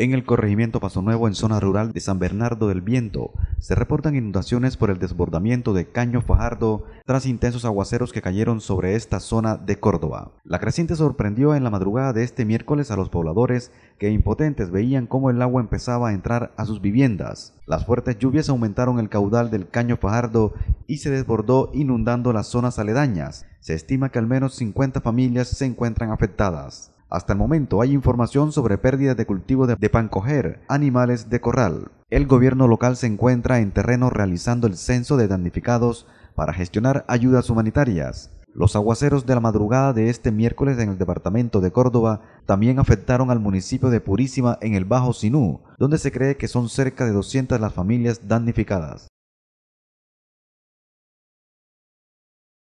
En el corregimiento Paso Nuevo, en zona rural de San Bernardo del Viento, se reportan inundaciones por el desbordamiento de Caño Fajardo tras intensos aguaceros que cayeron sobre esta zona de Córdoba. La creciente sorprendió en la madrugada de este miércoles a los pobladores que impotentes veían cómo el agua empezaba a entrar a sus viviendas. Las fuertes lluvias aumentaron el caudal del Caño Fajardo y se desbordó inundando las zonas aledañas. Se estima que al menos 50 familias se encuentran afectadas. Hasta el momento hay información sobre pérdidas de cultivo de, de, pancoger, animales de corral. El gobierno local se encuentra en terreno realizando el censo de damnificados para gestionar ayudas humanitarias. Los aguaceros de la madrugada de este miércoles en el departamento de Córdoba también afectaron al municipio de Purísima en el Bajo Sinú, donde se cree que son cerca de 200 las familias damnificadas.